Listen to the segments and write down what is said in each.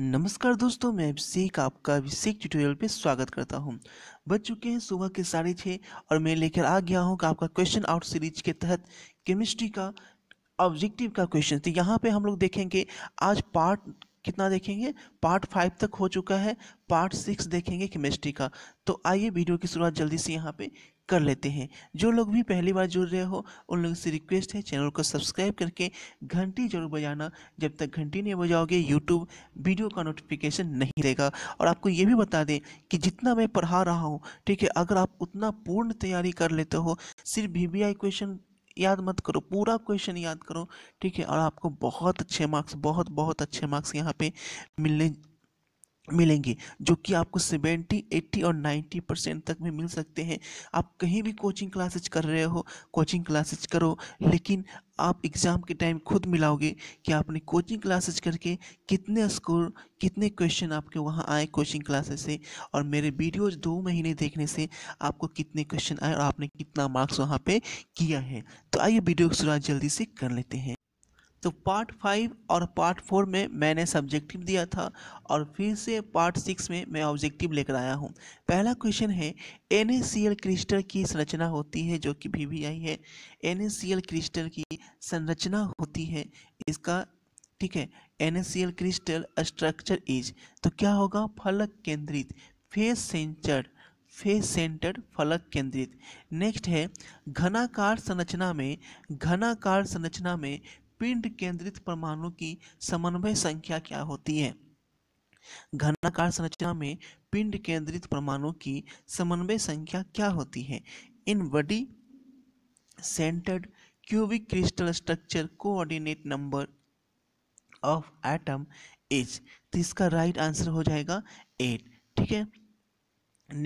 नमस्कार दोस्तों मैं अभिषेक आपका अभिषेक ट्यूटोरियल पे स्वागत करता हूँ बज चुके हैं सुबह के साढ़े छः और मैं लेकर आ गया हूँ आपका क्वेश्चन आउट सीरीज के तहत केमिस्ट्री का ऑब्जेक्टिव का क्वेश्चन तो यहाँ पे हम लोग देखेंगे आज पार्ट कितना देखेंगे पार्ट फाइव तक हो चुका है पार्ट सिक्स देखेंगे केमिस्ट्री का तो आइए वीडियो की शुरुआत जल्दी से यहाँ पे कर लेते हैं जो लोग भी पहली बार जुड़ रहे हो उन लोगों से रिक्वेस्ट है चैनल को सब्सक्राइब करके घंटी जरूर बजाना जब तक घंटी नहीं बजाओगे यूट्यूब वीडियो का नोटिफिकेशन नहीं रहेगा और आपको ये भी बता दें कि जितना मैं पढ़ा रहा हूँ ठीक है अगर आप उतना पूर्ण तैयारी कर लेते हो सिर्फ वी क्वेश्चन याद मत करो पूरा क्वेश्चन याद करो ठीक है और आपको बहुत अच्छे मार्क्स बहुत बहुत अच्छे मार्क्स यहाँ पे मिलने मिलेंगे जो कि आपको सेवेंटी एट्टी और नाइन्टी परसेंट तक में मिल सकते हैं आप कहीं भी कोचिंग क्लासेज कर रहे हो कोचिंग क्लासेज करो लेकिन आप एग्ज़ाम के टाइम खुद मिलाओगे कि आपने कोचिंग क्लासेज करके कितने स्कोर कितने क्वेश्चन आपके वहाँ आए कोचिंग क्लासेज से और मेरे वीडियोज दो महीने देखने से आपको कितने क्वेश्चन आए और आपने कितना मार्क्स वहाँ पर किया है तो आइए वीडियो की शुरुआत जल्दी से कर लेते हैं तो पार्ट फाइव और पार्ट फोर में मैंने सब्जेक्टिव दिया था और फिर से पार्ट सिक्स में मैं ऑब्जेक्टिव लेकर आया हूँ पहला क्वेश्चन है एन क्रिस्टल की संरचना होती है जो कि भी, भी आई है एन क्रिस्टल की संरचना होती है इसका ठीक है एन क्रिस्टल स्ट्रक्चर इज तो क्या होगा फलक केंद्रित फेस सेंचर फेस सेंटर फलक केंद्रित नेक्स्ट है घनाकार संरचना में घनाकार संरचना में पिंड केंद्रित परमाणु की समन्वय संख्या क्या होती है घनाकार संरचना में पिंड केंद्रित परमाणु की समन्वय संख्या क्या होती है in body centred cubic crystal structure coordinate number of atom is तो इसका राइट आंसर हो जाएगा एट ठीक है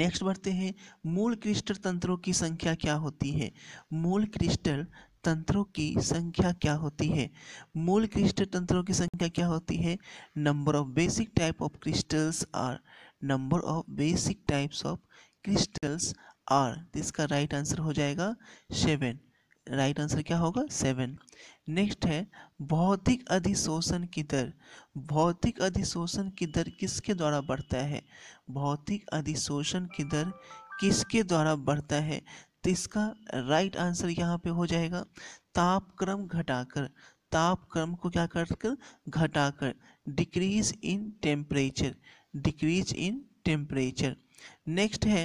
नेक्स्ट बढ़ते हैं मूल क्रिस्टल तंत्रों की संख्या क्या होती है मूल क्रिस्टल तंत्रों की संख्या क्या होती है मूल क्रिस्टल तंत्रों की संख्या क्या होती है number of basic type of crystals are number of basic types of crystals are इसका राइट आंसर हो जाएगा सेवन राइट आंसर क्या होगा सेवन नेक्स्ट है भौतिक अधिशोषण की दर भौतिक अधिशोषण की दर किसके द्वारा बढ़ता है भौतिक अधिशोषण की दर किसके द्वारा बढ़ता है तो इसका राइट आंसर यहाँ पे हो जाएगा तापक्रम घटाकर तापक्रम को क्या कर कर घटाकर decrease in temperature decrease in temperature next है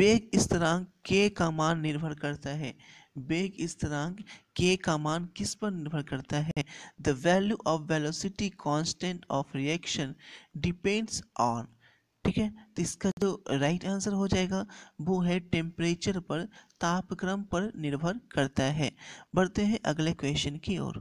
बेग स्थिरांक के का मान निर्भर करता है बेग स्थिरांक के का मान किस पर निर्भर करता है the value of velocity constant of reaction depends on ठीक है तो इसका जो राइट आंसर हो जाएगा वो है टेम्परेचर पर तापक्रम पर निर्भर करता है बढ़ते हैं अगले क्वेश्चन की ओर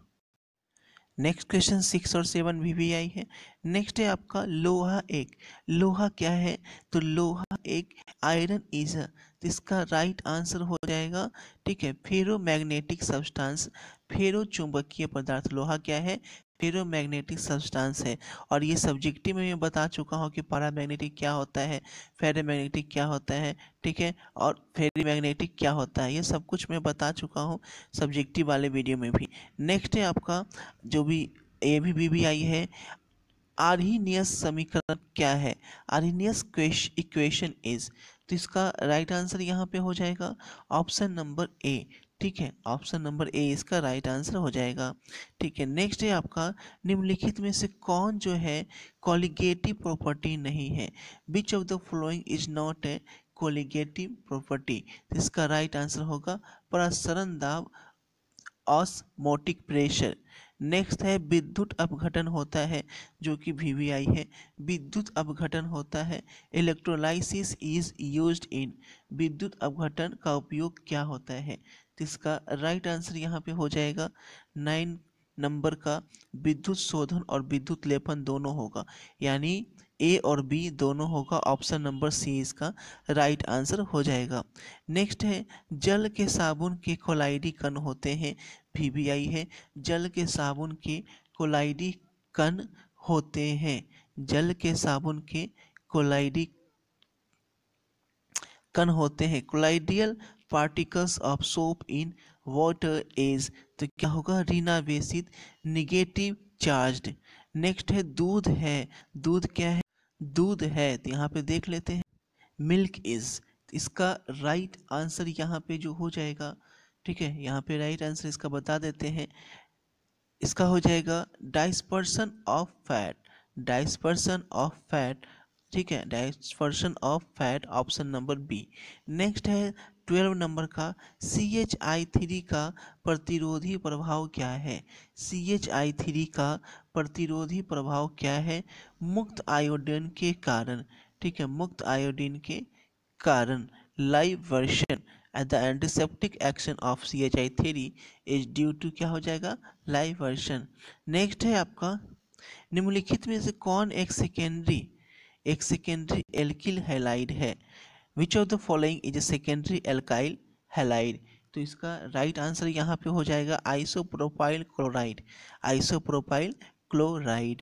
नेक्स्ट क्वेश्चन सिक्स और सेवन भी भी आई है नेक्स्ट है आपका लोहा एक लोहा क्या है तो लोहा एक आयरन इज तो इसका राइट आंसर हो जाएगा ठीक है फेरो मैग्नेटिक सब्सटेंस फेरो चुंबकीय पदार्थ लोहा क्या है फेरोमैग्नेटिक सब्सटेंस है और ये सब्जेक्टिव में मैं बता चुका हूँ कि पैरामैग्नेटिक क्या होता है फेरोमैग्नेटिक क्या होता है ठीक है और फेरोमैग्नेटिक क्या होता है ये सब कुछ मैं बता चुका हूँ सब्जेक्टिव वाले वीडियो में भी नेक्स्ट है आपका जो भी ए भी बी भी आई है आर्नियस समीकरण क्या है आर्नियस इक्वेशन इज तो इसका राइट आंसर यहाँ पे हो जाएगा ऑप्शन नंबर ए ठीक है ऑप्शन नंबर ए इसका राइट आंसर हो जाएगा ठीक है नेक्स्ट है आपका निम्नलिखित में से कौन जो है कॉलिगेटिव प्रॉपर्टी नहीं है which of the following is not a colligative property इसका राइट आंसर होगा प्रसरण दाब ऑस्मोटिक प्रेशर नेक्स्ट है विद्युत अपघटन होता है जो कि वी है विद्युत अपघटन होता है इलेक्ट्रोलाइसिस इज यूज्ड इन विद्युत अपघटन का उपयोग क्या होता है तो इसका राइट आंसर यहाँ पे हो जाएगा नाइन नंबर का विद्युत शोधन और विद्युत लेपन दोनों होगा यानी ए और बी दोनों होगा ऑप्शन नंबर सी इसका राइट आंसर हो जाएगा नेक्स्ट है जल के साबुन के कोलाइडी कण होते हैं पीबीआई है जल के साबुन के कोलाइडी कण होते हैं जल के साबुन के कोलाइडी कण होते हैं colloidal particles of soap in water is तो क्या होगा रीना बेसित निगेटिव चार्ज्ड नेक्स्ट है दूध है दूध क्या है दूध है तो यहाँ पे देख लेते हैं मिल्क इज इसका राइट right आंसर यहाँ पे जो हो जाएगा ठीक है यहाँ पे राइट right आंसर इसका बता देते हैं इसका हो जाएगा dispersion of fat dispersion of fat ठीक है dispersion of fat option number B next है ट्वेल्व नंबर का सी एच आई थ्री का प्रतिरोधी प्रभाव क्या है सी एच आई थ्री का प्रतिरोधी प्रभाव क्या है मुक्त आयोडीन के कारण ठीक है मुक्त आयोडीन के कारण लाइव वर्शन at the antiseptic action of C H I three is due to क्या हो जाएगा लाइव वर्षन नेक्स्ट है आपका निम्नलिखित में से कौन एक सेकेंडरी एक सेकेंडरी एल्किल हैलाइड है which of the following is a secondary alkyl halide तो इसका राइट आंसर यहाँ पे हो जाएगा आइसोप्रोपाइल क्लोराइड आइसोप्रोपाइल क्लोराइड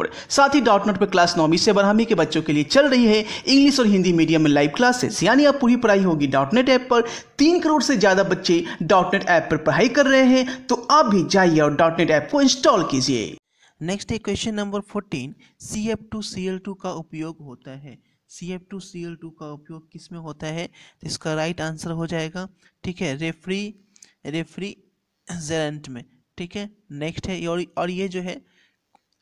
पर साथ ही डॉट नेट पर क्लास नौवीं से बारहवीं के बच्चों के लिए चल रही है इंग्लिश और हिंदी मीडियम में लाइव क्लासेस यानी आप पूरी पढ़ाई होगी डॉट नेट ऐप पर तीन करोड़ से ज़्यादा बच्चे डॉट नेट ऐप पर पढ़ाई कर रहे हैं तो आप भी जाइए और डॉट नेट ऐप को इंस्टॉल कीजिए नेक्स्ट है question number fourteen C F two C L two का उपयोग होता है C F two C L two का उपयोग किस में होता है तो इसका राइट आंसर हो जाएगा ठीक है रेफरी रेफरी जेरेंट में ठीक है नेक्स्ट है और और ये जो है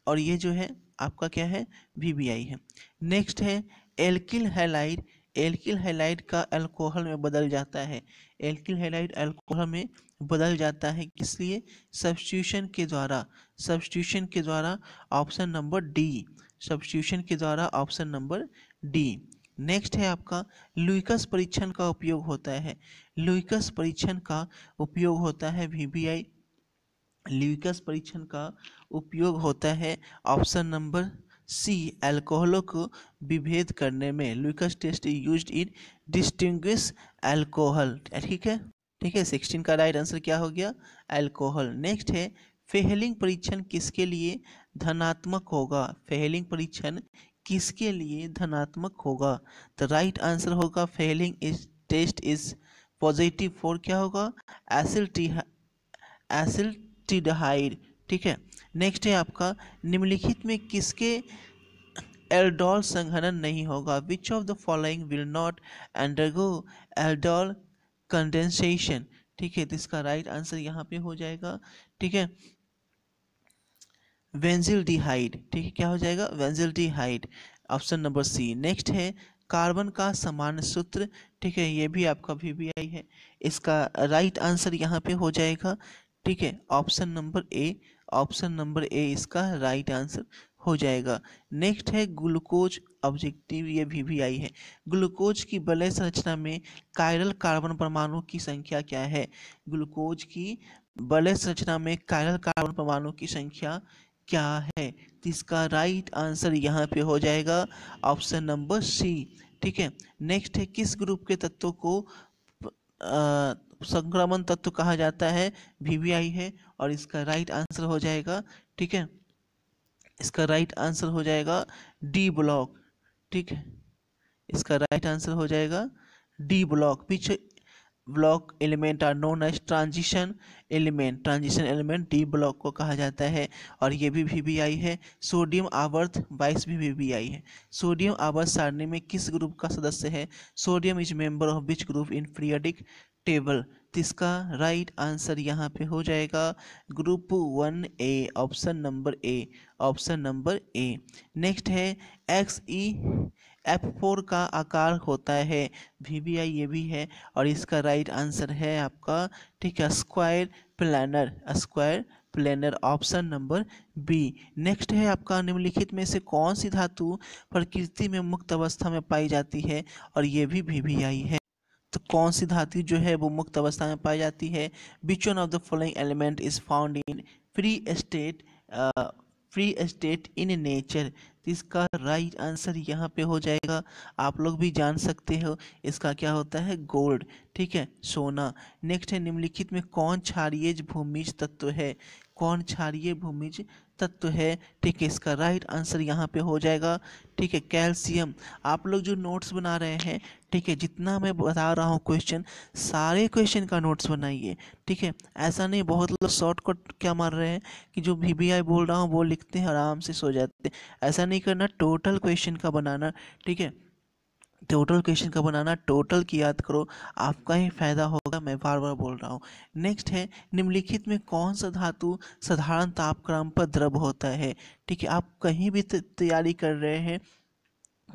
और ये जो है आपका क्या है वी है नेक्स्ट है एल्किल हेलाइड एल्किल हेलाइड का अल्कोहल में बदल जाता है एल्किल हेलाइड अल्कोहल में बदल जाता है इसलिए सब्सटीट्यूशन के द्वारा सब्सट्यूशन के द्वारा ऑप्शन नंबर डी सब्सटीट्यूशन के द्वारा ऑप्शन नंबर डी नेक्स्ट है आपका लुइकस परीक्षण का उपयोग होता है लुइकस परीक्षण का उपयोग होता है वी ल्यूकस परीक्षण का उपयोग होता है ऑप्शन नंबर सी अल्कोहलों को विभेद करने में Lucas test use in distinguish alcohol ठीक है ठीक है सिक्सटीन का राइट आंसर क्या हो गया अल्कोहल नेक्स्ट है फेहलिंग परीक्षण किसके लिए धनात्मक होगा फेहलिंग परीक्षण किसके लिए धनात्मक होगा तो राइट आंसर होगा Fehling is test is positive for क्या होगा एसिल टी एसिल एल्डिहाइड ठीक है नेक्स्ट है आपका निम्नलिखित में किसके एल्डोल संघनन नहीं होगा which of the following will not undergo aldol condensation ठीक है तो इसका राइट आंसर यहाँ पे हो जाएगा ठीक है वेंजिल डिहाइड ठीक है क्या हो जाएगा benzaldehyde option number C next है कार्बन का समान सूत्र ठीक है ये भी आपका वी है इसका राइट आंसर यहाँ पे हो जाएगा ठीक है option number A option number A इसका राइट आंसर हो जाएगा नेक्स्ट है ग्लूकोज ऑब्जेक्टिव ये भी भी आई है ग्लूकोज की बलय संरचना में कायरल कार्बन परमाणु की संख्या क्या है ग्लूकोज की बलय संरचना में कायरल कार्बन परमाणु की संख्या क्या है इसका राइट आंसर यहाँ पे हो जाएगा ऑप्शन नंबर सी ठीक है नेक्स्ट है किस ग्रुप के तत्वों को आ, संक्रमण तत्व कहा जाता है वीवीआई है और इसका राइट आंसर हो जाएगा ठीक है इसका राइट आंसर हो जाएगा डी ब्लॉक ठीक है इसका राइट आंसर हो जाएगा D block which block element are known as transition element transition element D block को कहा जाता है और ये भी वी वी आई है सोडियम आवर्त बाइस भी वी वी आई है सोडियम आवर्त सारणी में किस ग्रुप का सदस्य है sodium is member of which group in periodic table तो इसका राइट आंसर यहाँ पे हो जाएगा group one A option number A option number A next है एक्स ई एफ फोर का आकार होता है वी वी आई ये भी है और इसका राइट आंसर है आपका ठीक है square planar square planar option number B next है आपका निम्नलिखित में से कौन सी धातु प्रकृति में मुक्त अवस्था में पाई जाती है और ये भी वी वी आई है तो कौन सी धातु जो है वो मुक्त अवस्था में पाई जाती है which one of the following element is found in free state free state in nature इसका राइट आंसर यहाँ पे हो जाएगा आप लोग भी जान सकते हो इसका क्या होता है गोल्ड ठीक है सोना नेक्स्ट है निम्नलिखित में कौन क्षारिय भूमिज तत्व है कौन क्षारिय भूमिज तत्व है ठीक है इसका राइट आंसर यहाँ पे हो जाएगा ठीक है कैल्शियम आप लोग जो नोट्स बना रहे हैं ठीक है जितना मैं बता रहा हूँ क्वेश्चन सारे क्वेश्चन का नोट्स बनाइए ठीक है ऐसा नहीं बहुत लोग शॉर्टकट क्या मार रहे हैं कि जो वी आई बोल रहा हूँ वो लिखते हैं आराम से सो जाते हैं ऐसा नहीं करना टोटल क्वेश्चन का बनाना ठीक है टोटल क्वेश्चन का बनाना टोटल की याद करो आपका ही फायदा होगा मैं बार बार बोल रहा हूँ नेक्स्ट है निम्नलिखित में कौन सा धातु साधारण तापक्रम पर द्रव होता है ठीक है आप कहीं भी तैयारी कर रहे हैं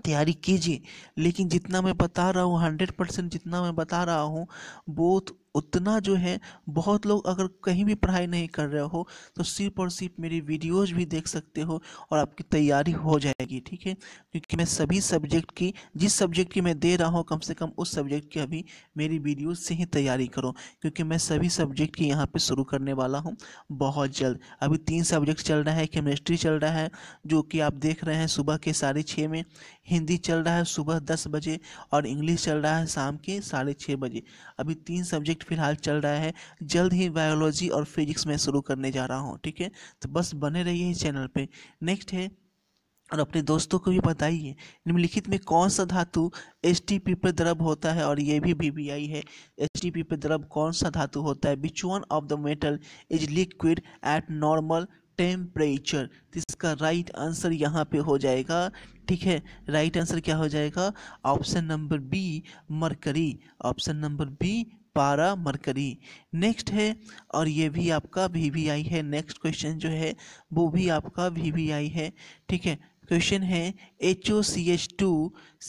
तैयारी कीजिए लेकिन जितना मैं बता रहा हूँ हंड्रेड परसेंट जितना मैं बता रहा हूँ बहुत उतना जो है बहुत लोग अगर कहीं भी पढ़ाई नहीं कर रहे हो तो सिर्फ और सिर्फ मेरी वीडियोस भी देख सकते हो और आपकी तैयारी हो जाएगी ठीक है क्योंकि मैं सभी सब्जेक्ट की जिस सब्जेक्ट की मैं दे रहा हूँ कम से कम उस सब्जेक्ट की अभी मेरी वीडियोस से ही तैयारी करो क्योंकि मैं सभी सब्जेक्ट की यहाँ पर शुरू करने वाला हूँ बहुत जल्द अभी तीन सब्जेक्ट चल रहा है केमिस्ट्री चल रहा है जो कि आप देख रहे हैं सुबह के साढ़े छः में हिंदी चल रहा है सुबह दस बजे और इंग्लिश चल रहा है शाम के साढ़े छः बजे अभी तीन सब्जेक्ट फ़िलहाल चल रहा है जल्द ही बायोलॉजी और फिजिक्स में शुरू करने जा रहा हूँ ठीक है तो बस बने रहिए इस चैनल पे नेक्स्ट है और अपने दोस्तों को भी बताइए निम्नलिखित में कौन सा धातु एच टी पी पर द्रव होता है और ये भी बी बी आई है एच टी पी पर द्रव कौन सा धातु होता है which one of the metal is liquid at normal temperature तो इसका राइट आंसर यहाँ पे हो जाएगा ठीक है राइट आंसर क्या हो जाएगा option number B mercury option number B पारा मरकरी नेक्स्ट है और ये भी आपका वी है नेक्स्ट क्वेश्चन जो है वो भी आपका वी है ठीक है क्वेश्चन है H O C H two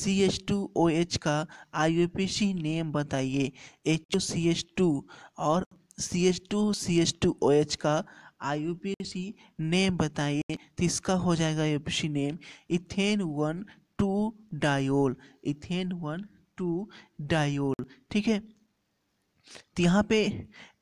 C H two O H का आई पी सी नेम बताइए H O C H two और C H two C H two O H का I U P C name बताइए तो इसका हो जाएगा I P C name ethane one two diol ethane one two diol ठीक है तो यहाँ पे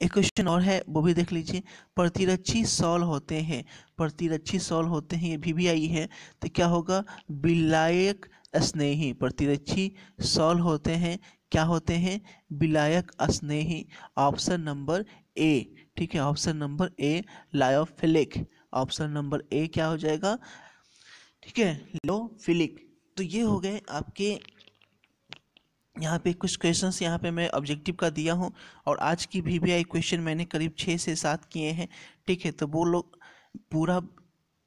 एक क्वेश्चन और है वो भी देख लीजिए प्रतिरक्षी सॉल होते हैं प्रतिरक्षी सॉल होते हैं ये भी भी आई है तो क्या होगा विलायक स्नेही प्रतिरक्षी सॉल होते हैं क्या होते हैं विलायक स्नेही ऑप्शन नंबर ए ठीक है option number A lyophilic option number A क्या हो जाएगा ठीक है लोफिलिक तो ये हो गए आपके यहाँ पे कुछ क्वेश्चंस यहाँ पे मैं ऑब्जेक्टिव का दिया हूँ और आज की वी क्वेश्चन मैंने करीब छः से सात किए हैं ठीक है तो वो लोग पूरा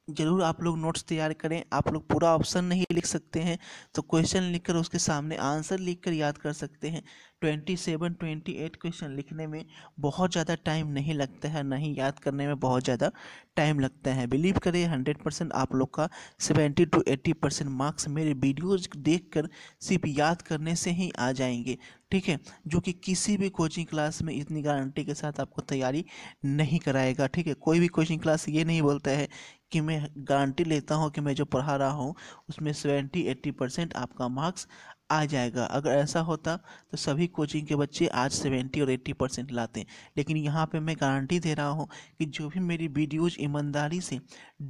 ज़रूर आप लोग नोट्स तैयार करें आप लोग पूरा ऑप्शन नहीं लिख सकते हैं तो क्वेश्चन लिखकर उसके सामने आंसर लिखकर याद कर सकते हैं twenty seven twenty eight question लिखने में बहुत ज़्यादा टाइम नहीं लगता है नहीं याद करने में बहुत ज़्यादा टाइम लगता है बिलीव करें हंड्रेड परसेंट आप लोग का seventy two eighty percent marks मेरे वीडियोज देख कर सिर्फ याद करने से ही आ जाएंगे ठीक है जो कि किसी भी कोचिंग क्लास में इतनी गारंटी के साथ आपको तैयारी नहीं कराएगा ठीक है कोई भी कोचिंग क्लास ये नहीं बोलता है कि मैं गारंटी लेता हूँ कि मैं जो पढ़ा रहा हूँ उसमें सेवेंटी एट्टी परसेंट आपका मार्क्स आ जाएगा अगर ऐसा होता तो सभी कोचिंग के बच्चे आज सेवेंटी और एट्टी परसेंट लाते लेकिन यहाँ पे मैं गारंटी दे रहा हूँ कि जो भी मेरी वीडियोज ईमानदारी से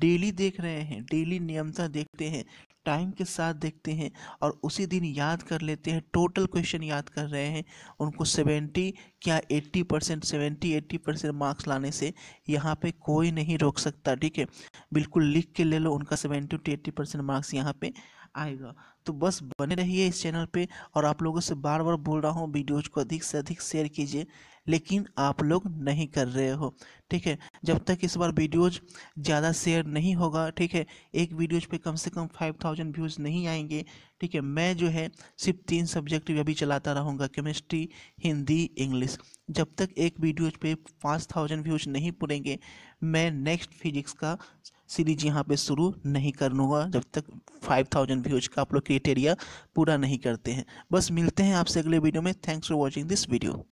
डेली देख रहे हैं डेली नियमता देखते हैं टाइम के साथ देखते हैं और उसी दिन याद कर लेते हैं टोटल क्वेश्चन याद कर रहे हैं उनको सेवेंटी क्या eighty percent seventy eighty percent marks लाने से यहाँ पे कोई नहीं रोक सकता ठीक है बिल्कुल लिख के ले लो उनका seventy two eighty percent marks यहाँ पे आएगा तो बस बने रहिए इस चैनल पे और आप लोगों से बार बार बोल रहा हूँ वीडियोज को अधिक से अधिक शेयर कीजिए लेकिन आप लोग नहीं कर रहे हो ठीक है जब तक इस बार वीडियोज ज़्यादा शेयर नहीं होगा ठीक है एक वीडियोज पे कम से कम फाइव थाउजेंड व्यूज़ नहीं आएंगे ठीक है मैं जो है सिर्फ तीन सब्जेक्ट अभी चलाता रहूँगा केमिस्ट्री हिंदी इंग्लिश जब तक एक वीडियोज पे पाँच थाउजेंड व्यूज़ नहीं पुरेंगे मैं नेक्स्ट फिजिक्स का सीरीज यहाँ पे शुरू नहीं करूँगा जब तक 5000 व्यूज का आप लोग क्रिटेरिया पूरा नहीं करते हैं बस मिलते हैं आपसे अगले वीडियो में thanks for watching this video